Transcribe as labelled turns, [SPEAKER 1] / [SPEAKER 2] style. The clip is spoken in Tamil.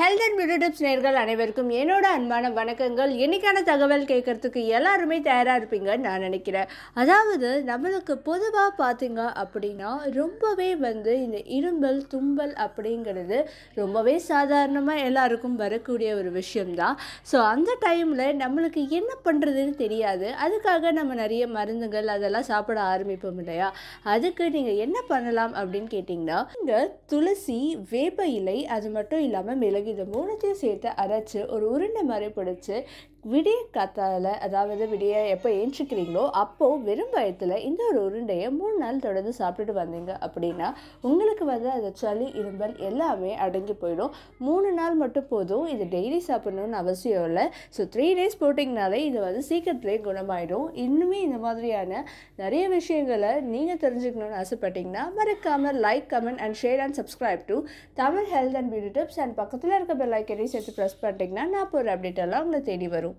[SPEAKER 1] ஹெல்த் அண்ட் பியூட்டி டிப்ஸ் நேர்கள் அனைவருக்கும் என்னோட அன்பான வணக்கங்கள் என்றைக்கான தகவல் கேட்குறதுக்கு எல்லாருமே தயாராக இருப்பீங்கன்னு நான் நினைக்கிறேன் அதாவது நம்மளுக்கு பொதுவாக பார்த்திங்க அப்படின்னா ரொம்பவே வந்து இந்த இரும்பல் தும்பல் அப்படிங்கிறது ரொம்பவே சாதாரணமாக எல்லாருக்கும் வரக்கூடிய ஒரு விஷயம்தான் ஸோ அந்த டைமில் நம்மளுக்கு என்ன பண்ணுறதுன்னு தெரியாது அதுக்காக நம்ம நிறைய மருந்துகள் அதெல்லாம் சாப்பிட ஆரம்பிப்போம் இல்லையா அதுக்கு நீங்கள் என்ன பண்ணலாம் அப்படின்னு கேட்டிங்கன்னா இந்த துளசி வேப்ப இலை அது மட்டும் இல்லாமல் மிளகு இந்த மூணுத்தையும் சேர்த்து அரைச்சி ஒரு உருண்டை மாதிரி பிடிச்சி விடிய காத்தால அதாவது விடிய எப்போ ஏன்றிக்கிறீங்களோ அப்போது வெறும் பயத்தில் இந்த ஒரு உருண்டையை மூணு நாள் தொடர்ந்து சாப்பிட்டுட்டு வந்தீங்க அப்படின்னா உங்களுக்கு வந்து அந்த சளி இரும்பல் எல்லாமே அடங்கி போயிடும் மூணு நாள் மட்டும் போதும் இது டெய்லி சாப்பிடணும்னு அவசியம் இல்லை ஸோ த்ரீ டேஸ் போட்டிங்கனாலே இது வந்து சீக்கிரத்துலேயே குணமாயிடும் இன்னுமே இந்த மாதிரியான நிறைய விஷயங்களை நீங்கள் தெரிஞ்சுக்கணும்னு ஆசைப்பட்டீங்கன்னா மறக்காமல் like comment and share and subscribe to Tamil health and beauty tips and பக்கத்தில் இருக்க பெல் ஐக்கனையும் சேர்த்து ப்ரெஸ் பண்ணிட்டீங்கன்னா நான் இப்போ ஒரு அப்டேட் எல்லாம் உங்களை தேடி வரும்